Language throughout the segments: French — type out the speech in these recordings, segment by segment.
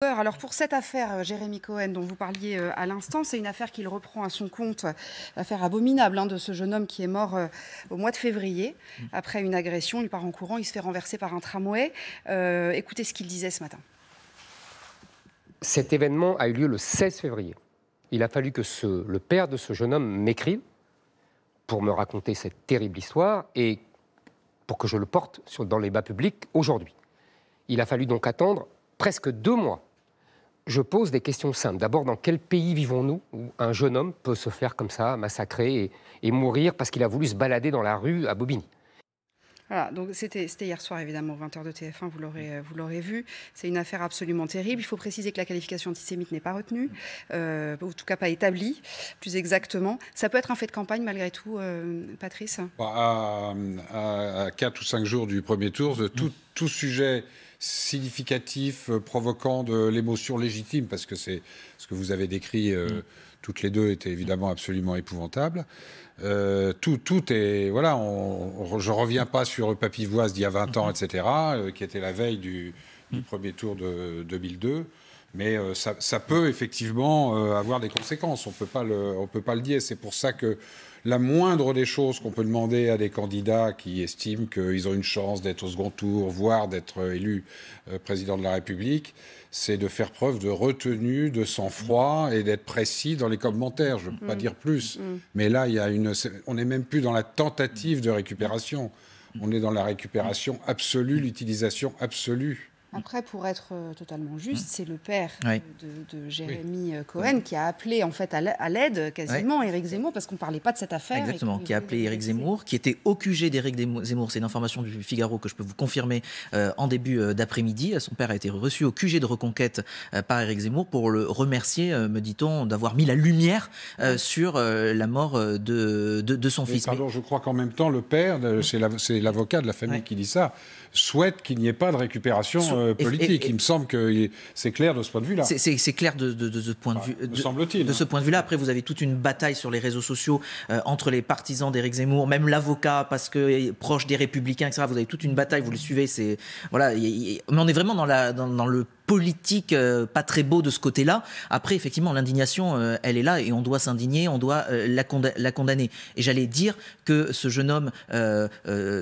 Alors pour cette affaire, euh, Jérémy Cohen, dont vous parliez euh, à l'instant, c'est une affaire qu'il reprend à son compte, euh, affaire abominable hein, de ce jeune homme qui est mort au mois de février mm. après une agression. Il part en courant, il se fait renverser par un tramway. écoutez ce qu'il disait ce matin. Cet événement a eu lieu le 16 février. Il a fallu que le père de ce jeune homme m'écrive pour me raconter cette terrible histoire et pour que je le porte dans les bas publics aujourd'hui. Il a fallu donc attendre presque deux mois je pose des questions simples. D'abord, dans quel pays vivons-nous où un jeune homme peut se faire comme ça, massacrer et, mourir parce qu'il a voulu se balader dans la rue à Bobigny voilà, donc c'était hier soir, évidemment, 20h de TF1, euh, vous l'aurez vu. C'est une affaire absolument terrible. Il faut préciser que la qualification antisémite n'est pas retenue, euh, ou en tout cas pas établie, plus exactement. Ça peut être un fait de campagne, malgré tout, euh, Patrice bah, à, ou cinq jours du premier tour, tout, mm. tout sujet significatif, euh, provoquant de l'émotion légitime, parce que c'est ce que vous avez décrit. Euh, mm. toutes les deux étaient évidemment absolument épouvantable. Euh, tout, tout est. Voilà, je ne reviens pas sur Papivoise d'il y a 20 ans, mm. etc., qui était la veille du mm. premier tour de 2002. Mais euh, ça, peut effectivement euh, avoir des conséquences. On ne peut pas le dire. C'est pour ça que la moindre des choses qu'on peut demander à des candidats qui estiment qu'ils ont une chance d'être au second tour, voire d'être euh, élus président de la République, c'est de faire preuve de retenue, de sang-froid et d'être précis dans les commentaires. Je ne peux pas mm. dire plus. Mm. Mais là, on n'est même plus dans la tentative de récupération. On est dans la récupération absolue, l'utilisation absolue. Mm. Après, pour être euh, totalement juste, mm. c'est le père euh, de, Jérémy euh, Cohen qui a appelé en fait à l'aide quasiment Eric Zemmour parce qu'on ne parlait pas de cette affaire. Exactement, qui a appelé Eric Zemmour, qui était au QG d'Éric Zemmour. C'est une information du Figaro que je peux vous confirmer en début d'après-midi. Son père a été reçu au QG de Reconquête par Eric Zemmour pour le remercier, me dit-on, d'avoir mis la lumière sur la mort de, de, son fils. Pardon, je crois qu'en même temps, le père, mm. c'est l'avocat de la famille qui dit ça, souhaite qu'il n'y ait pas de récupération. Euh, politique. il me semble que c'est clair de ce point de vue-là. C'est clair de, ce point de vue. il De ce hein. point de vue-là. Après, vous avez toute une bataille sur les réseaux sociaux euh, entre les partisans d'Éric Zemmour, même l'avocat, parce que euh, proche des Républicains, etc. Vous avez toute une bataille. Vous le suivez. C'est voilà. mais on est vraiment dans, la, dans, le politique pas très beau de ce côté-là. Après, effectivement, l'indignation, elle est là et on doit s'indigner, on doit la, condamner. Et j'allais dire que ce jeune homme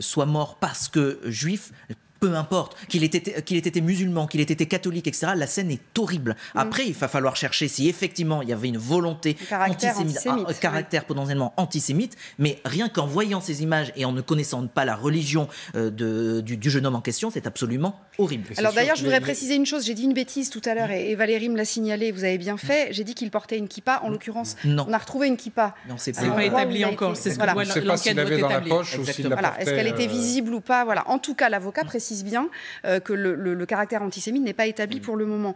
soit mort parce que juif, peu importe, qu'il ait, qu'il ait, été musulman, qu'il ait été catholique, etc., la scène est horrible. Mm. Après, il va falloir chercher si effectivement il y avait une volonté un caractère potentiellement antisémite, mais rien qu'en voyant ces images et en ne connaissant pas la religion euh, de, du, jeune homme en question, c'est absolument horrible. Alors d'ailleurs, je voudrais préciser une chose, j'ai dit une bêtise tout à l'heure et, Valérie me l'a signalé, vous avez bien fait, j'ai dit qu'il portait une kippa, en l'occurrence, on a retrouvé une kippa. Non, c'est pas, établi encore, c'est ce que l'enquête dans la poche Est-ce qu'elle était euh, visible ou pas Voilà. En tout cas, l'avocat précise bien euh, que le caractère antisémite n'est pas établi mm. pour le moment.